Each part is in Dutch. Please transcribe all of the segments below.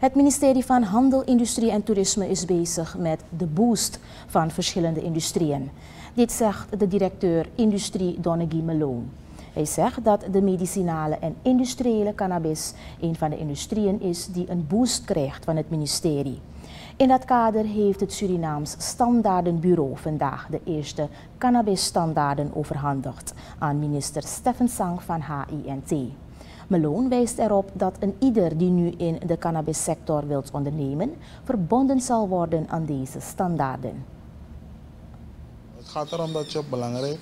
Het ministerie van Handel, Industrie en Toerisme is bezig met de boost van verschillende industrieën. Dit zegt de directeur Industrie Donnegie Malone. Hij zegt dat de medicinale en industriële cannabis een van de industrieën is die een boost krijgt van het ministerie. In dat kader heeft het Surinaams Standaardenbureau vandaag de eerste cannabisstandaarden overhandigd aan minister Steffen Sang van HINT. Meloon wijst erop dat een ieder die nu in de cannabissector wilt ondernemen, verbonden zal worden aan deze standaarden. Het gaat erom dat je belangrijk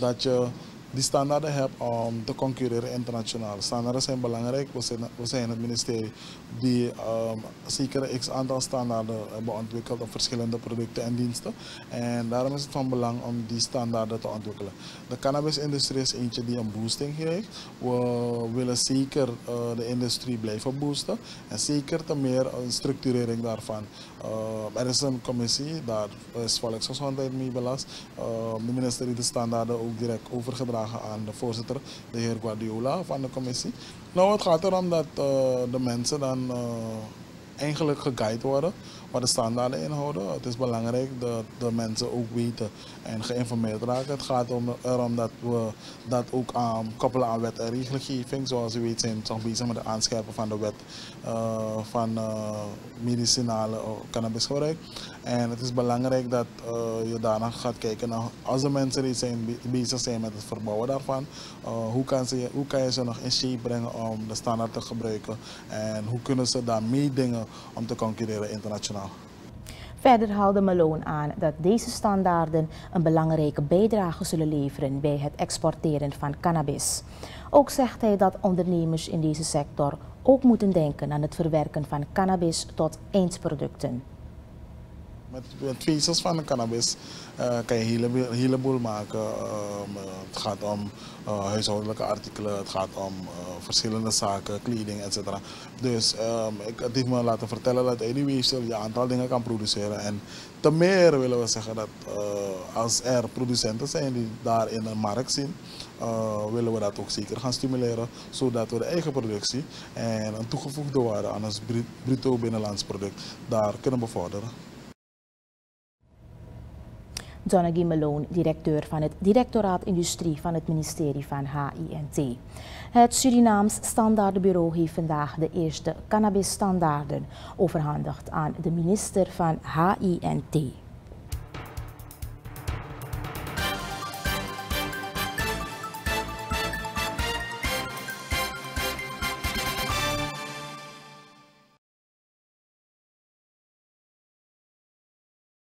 dat je die standaarden hebben om te concurreren internationaal. Standaarden zijn belangrijk. We zijn, zijn het ministerie die um, zeker x aantal standaarden hebben ontwikkeld op verschillende producten en diensten. En daarom is het van belang om die standaarden te ontwikkelen. De cannabisindustrie is eentje die een boosting geeft. We willen zeker eh, de industrie blijven boosten en zeker te meer een structurering daarvan. Ehm, er is een commissie, daar is volksgezondheid mee belast. Uh, de ministerie de standaarden ook direct overgedragen aan de voorzitter, de heer Guardiola van de commissie. Nou, het gaat erom dat eh, de mensen dan eh, eigenlijk geguid worden wat de standaarden inhouden. Het is belangrijk dat de mensen ook weten en geïnformeerd raken. Het gaat om, erom dat we dat ook aan, koppelen aan wet en regelgeving. Zoals u weet zijn we toch bezig met het aanscherpen van de wet eh, van eh, medicinale eh, cannabisgebruik. En het is belangrijk dat je daarna gaat kijken naar als de mensen die zijn, bezig zijn met het verbouwen daarvan, hoe, kan ze, hoe kan je ze nog in shape brengen om de standaard te gebruiken en hoe kunnen ze daarmee dingen om te concurreren internationaal. Verder haalde Malone aan dat deze standaarden een belangrijke bijdrage zullen leveren bij het exporteren van cannabis. Ook zegt hij dat ondernemers in deze sector ook moeten denken aan het verwerken van cannabis tot eindproducten. Met, met vezels van de cannabis eh, kan je een hele, heleboel maken. Ehm, eh, het gaat om eh, huishoudelijke artikelen, het gaat om verschillende zaken, kleding, etc. Dus ehm, ik, het me laten vertellen dat uit die weefsel je aantal dingen kan produceren. En te meer willen we zeggen dat als er producenten zijn die daar in een markt zien, willen we dat ook zeker gaan stimuleren, zodat we de eigen productie en een toegevoegde waarde aan ons bruto binnenlands product daar kunnen bevorderen. Donaghy Malone, directeur van het Directoraat Industrie van het ministerie van HINT. Het Surinaams Standaardenbureau heeft vandaag de eerste cannabisstandaarden overhandigd aan de minister van HINT.